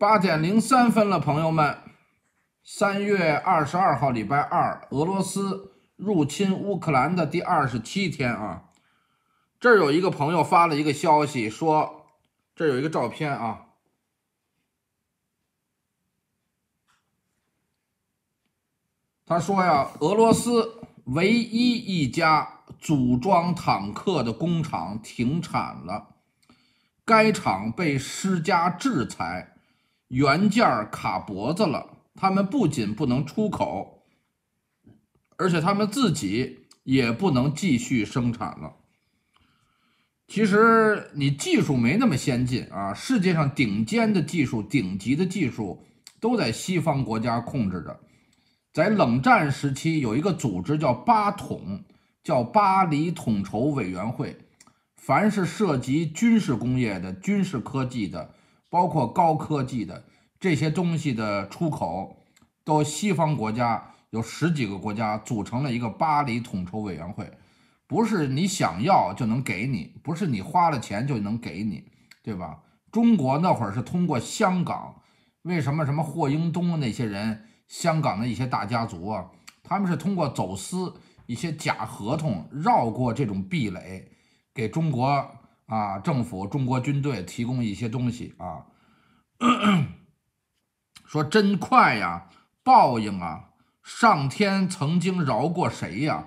八点零三分了，朋友们，三月二十二号，礼拜二，俄罗斯入侵乌克兰的第二十七天啊！这儿有一个朋友发了一个消息，说这有一个照片啊。他说呀，俄罗斯唯一一家组装坦克的工厂停产了，该厂被施加制裁。原件卡脖子了，他们不仅不能出口，而且他们自己也不能继续生产了。其实你技术没那么先进啊，世界上顶尖的技术、顶级的技术都在西方国家控制着。在冷战时期，有一个组织叫八统，叫巴黎统筹委员会，凡是涉及军事工业的、军事科技的。包括高科技的这些东西的出口，都西方国家有十几个国家组成了一个巴黎统筹委员会，不是你想要就能给你，不是你花了钱就能给你，对吧？中国那会儿是通过香港，为什么什么霍英东那些人，香港的一些大家族啊，他们是通过走私一些假合同绕过这种壁垒，给中国。啊，政府、中国军队提供一些东西啊，说真快呀，报应啊！上天曾经饶过谁呀？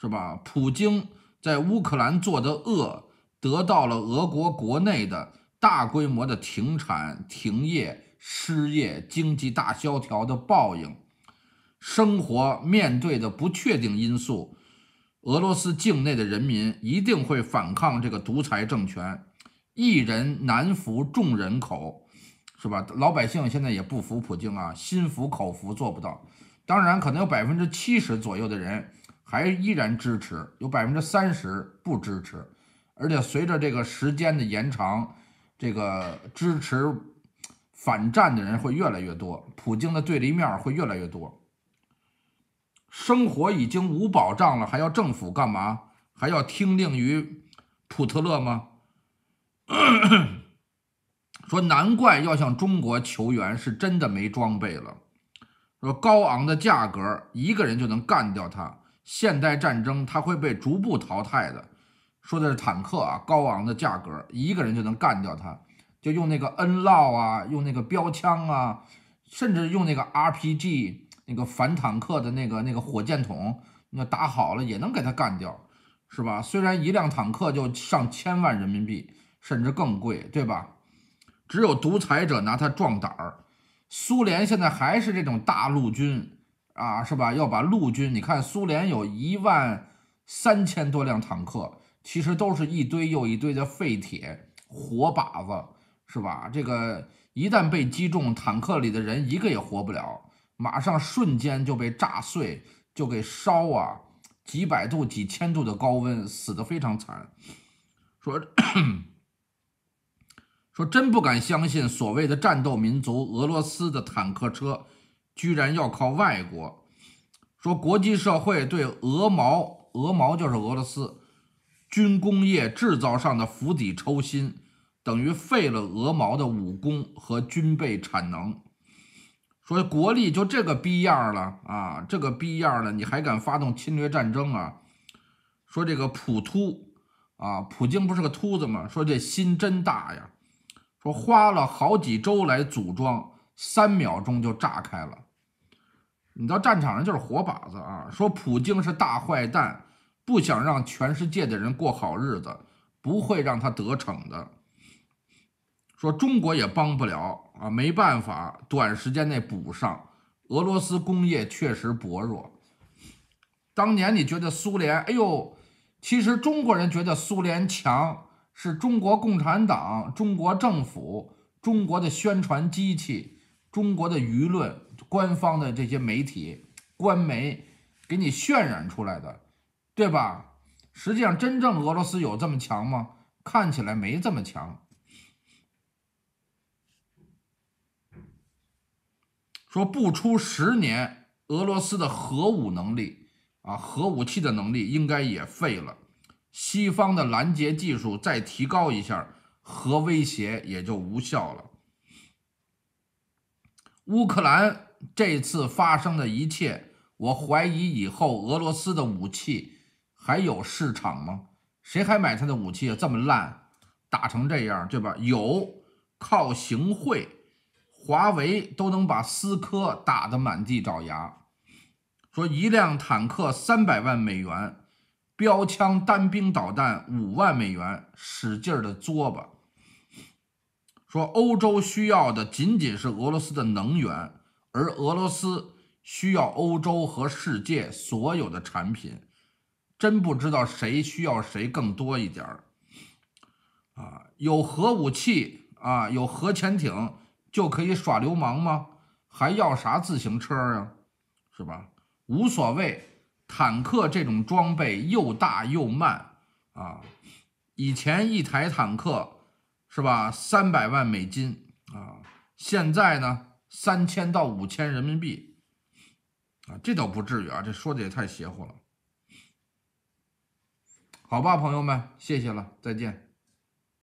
是吧？普京在乌克兰做的恶，得到了俄国国内的大规模的停产、停业、失业、经济大萧条的报应，生活面对的不确定因素。俄罗斯境内的人民一定会反抗这个独裁政权，一人难服众人口，是吧？老百姓现在也不服普京啊，心服口服做不到。当然，可能有百分之七十左右的人还依然支持，有百分之三十不支持。而且随着这个时间的延长，这个支持反战的人会越来越多，普京的对立面会越来越多。生活已经无保障了，还要政府干嘛？还要听令于普特勒吗？说难怪要向中国求援，是真的没装备了。说高昂的价格，一个人就能干掉他。现代战争，他会被逐步淘汰的。说的是坦克啊，高昂的价格，一个人就能干掉他，就用那个 N 烙啊，用那个标枪啊，甚至用那个 RPG。那个反坦克的那个那个火箭筒，那打好了也能给他干掉，是吧？虽然一辆坦克就上千万人民币，甚至更贵，对吧？只有独裁者拿它壮胆儿。苏联现在还是这种大陆军，啊，是吧？要把陆军，你看苏联有一万三千多辆坦克，其实都是一堆又一堆的废铁活靶子，是吧？这个一旦被击中，坦克里的人一个也活不了。马上瞬间就被炸碎，就给烧啊，几百度、几千度的高温，死的非常惨。说说真不敢相信，所谓的战斗民族俄罗斯的坦克车，居然要靠外国。说国际社会对俄毛，俄毛就是俄罗斯军工业制造上的釜底抽薪，等于废了俄毛的武功和军备产能。说国力就这个逼样了啊，这个逼样了，你还敢发动侵略战争啊？说这个普秃啊，普京不是个秃子吗？说这心真大呀，说花了好几周来组装，三秒钟就炸开了。你到战场上就是活靶子啊。说普京是大坏蛋，不想让全世界的人过好日子，不会让他得逞的。说中国也帮不了啊，没办法，短时间内补上。俄罗斯工业确实薄弱。当年你觉得苏联，哎呦，其实中国人觉得苏联强，是中国共产党、中国政府、中国的宣传机器、中国的舆论、官方的这些媒体、官媒给你渲染出来的，对吧？实际上，真正俄罗斯有这么强吗？看起来没这么强。说不出十年，俄罗斯的核武能力啊，核武器的能力应该也废了。西方的拦截技术再提高一下，核威胁也就无效了。乌克兰这次发生的一切，我怀疑以后俄罗斯的武器还有市场吗？谁还买他的武器啊？这么烂，打成这样，对吧？有靠行贿。华为都能把思科打得满地找牙，说一辆坦克三百万美元，标枪单兵导弹五万美元，使劲的作吧。说欧洲需要的仅仅是俄罗斯的能源，而俄罗斯需要欧洲和世界所有的产品，真不知道谁需要谁更多一点啊，有核武器啊，有核潜艇。就可以耍流氓吗？还要啥自行车啊？是吧？无所谓，坦克这种装备又大又慢啊。以前一台坦克是吧，三百万美金啊，现在呢，三千到五千人民币啊，这倒不至于啊，这说的也太邪乎了。好吧，朋友们，谢谢了，再见。